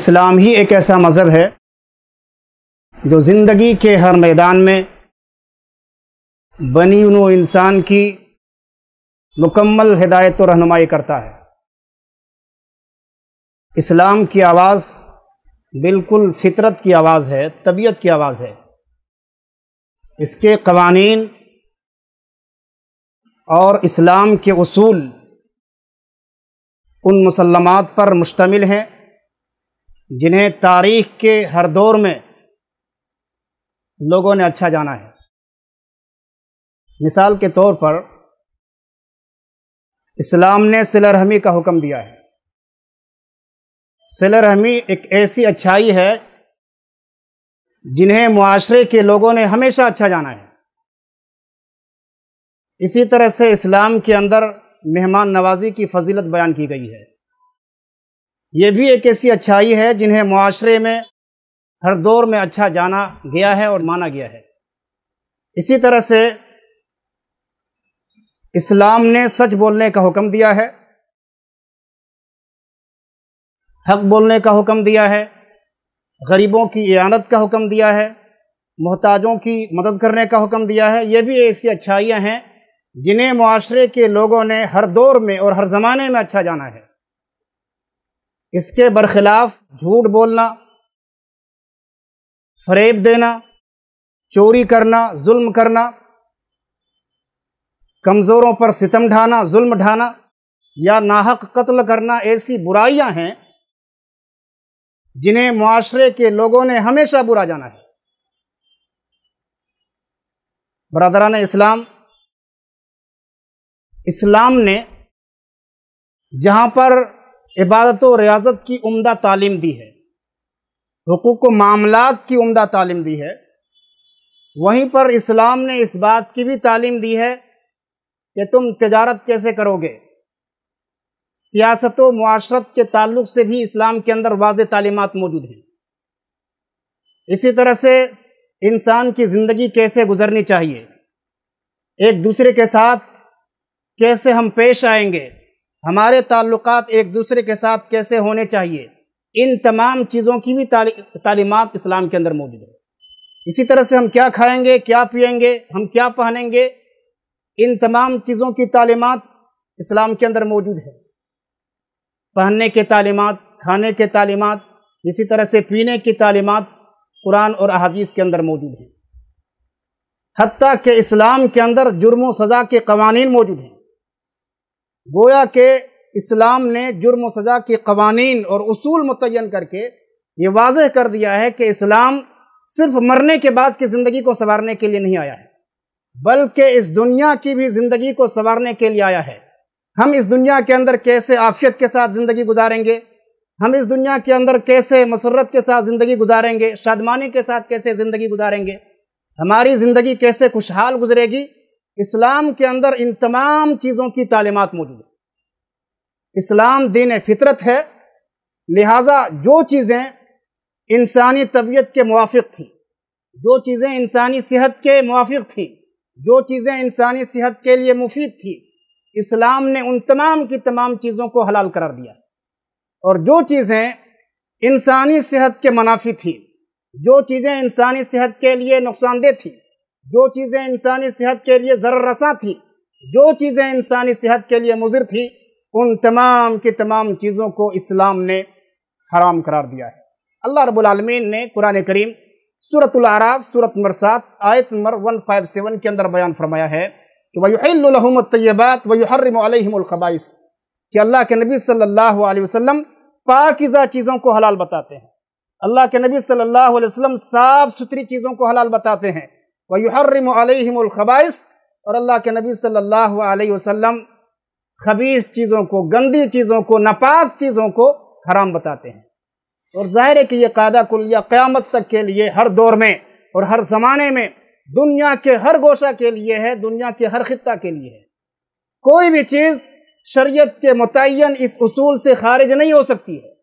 इस्लाम ही एक ऐसा मज़हब है जो ज़िंदगी के हर मैदान में बनी व इंसान की मुकम्मल हिदायत और रहनुमाई करता है इस्लाम की आवाज़ बिल्कुल फितरत की आवाज़ है तबीयत की आवाज़ है इसके कवानीन और इस्लाम के असूल उन मुसलमात पर मुश्तमिल हैं जिन्हें तारीख के हर दौर में लोगों ने अच्छा जाना है मिसाल के तौर पर इस्लाम ने सिलरहमी का हुक्म दिया है सिलरहमी एक ऐसी अच्छाई है जिन्हें माशरे के लोगों ने हमेशा अच्छा जाना है इसी तरह से इस्लाम के अंदर मेहमान नवाजी की फजीलत बयान की गई है ये भी एक ऐसी अच्छाई है जिन्हें माशरे में हर दौर में अच्छा जाना गया है और माना गया है इसी तरह से इस्लाम ने सच बोलने का हुक्म दिया है हक बोलने का हुक्म दिया है गरीबों की इनत का हुक्म दिया है मोहताजों की मदद करने का हुक्म दिया है ये भी ऐसी अच्छाइयाँ हैं जिन्हें माशरे के लोगों ने हर दौर में और हर ज़माने में अच्छा जाना है इसके बरखिलाफ झूठ बोलना फरेब देना चोरी करना जुल्म करना कमज़ोरों पर सितम ढाना जुल्म ढाना या नाहक कत्ल करना ऐसी बुराइयां हैं जिन्हें माशरे के लोगों ने हमेशा बुरा जाना है बरदरान इस्लाम इस्लाम ने जहाँ पर इबादत व रियाजत की उम्दा तालीम दी है हकूक़ मामलात की उम्दा तालीम दी है वहीं पर इस्लाम ने इस बात की भी तालीम दी है कि तुम तजारत कैसे करोगे सियासत व माशरत के ताल्लुक से भी इस्लाम के अंदर वाज तालीमत मौजूद हैं इसी तरह से इंसान की ज़िंदगी कैसे गुजरनी चाहिए एक दूसरे के साथ कैसे हम पेश आएंगे हमारे ताल्लुक एक दूसरे के साथ कैसे होने चाहिए इन तमाम चीज़ों की भी तालीमत इस्लाम के अंदर मौजूद है इसी तरह से हम क्या खाएंगे क्या पियेंगे हम क्या पहनेंगे इन तमाम चीज़ों की तालीमत इस्लाम के अंदर मौजूद है पहनने के तालीमत खाने के तालीमत इसी तरह से पीने की तालीमत कुरान और अहादीस के अंदर मौजूद हैं हती के इस्लाम के अंदर जुर्म सज़ा के कवानीन मौजूद हैं गोया के इस्लाम ने जुर्म व सज़ा के कवानीन और असूल मुतन करके ये वाज कर दिया है कि इस्लाम सिर्फ मरने के बाद की ज़िंदगी को संवारने के लिए नहीं आया है बल्कि इस दुनिया की भी ज़िंदगी को संवारने के लिए आया है हम इस दुनिया के अंदर कैसे आफियत के साथ ज़िंदगी गुजारेंगे हम इस दुनिया के अंदर कैसे मसरत के साथ ज़िंदगी गुजारेंगे शादमानी के साथ कैसे ज़िंदगी गुजारेंगे हमारी ज़िंदगी कैसे खुशहाल गुजरेगी इस्लाम के अंदर इन तमाम चीज़ों की तालीमत मौजूद है इस्लाम दीन फितरत है लिहाजा जो चीज़ें इंसानी तबीयत के मुआफ़ थीं जो चीज़ें इंसानी सेहत के मुआफ़ थीं जो चीज़ें इंसानी सेहत के लिए मुफीद थी इस्लाम ने उन तमाम की तमाम चीज़ों को हलाल करार दिया और जो चीज़ें इंसानी सेहत के मुनाफी थी जो चीज़ें इंसानी सेहत के लिए नुकसानदेह थी जो चीज़ें इंसानी सेहत के लिए ज़र रसा थी जो चीज़ें इंसानी सेहत के लिए मुजिर थी उन तमाम की तमाम चीज़ों को इस्लाम ने हराम करार दिया है अल्लाह रबालमीन ने कुरान करीम सूरतलाराफ सूरत नंबर सात आयत नंबर वन फाइव सेवन के अंदर बयान फरमाया है कि वहीम तयबात वहरमलखबाइस कि अल्लाह के नबी सल्ला वसम पाकिज़ा चीज़ों को हलाल बताते हैं अल्लाह के नबी सल्ला वसम साफ़ सुथरी चीज़ों को हलाल बताते हैं वयुहरमलखबाइस और अल्लाह के नबी सल्लल्लाहु अलैहि वसल्लम खबीस चीज़ों को गंदी चीज़ों को नापाक चीज़ों को हराम बताते हैं और ज़ाहिर है कि यह कायदा कुलिया क़्यामत तक के लिए हर दौर में और हर ज़माने में दुनिया के हर गोशा के लिए है दुनिया के हर खत् के लिए है कोई भी चीज़ शरीयत के मुतन इस उसूल से खारिज नहीं हो सकती है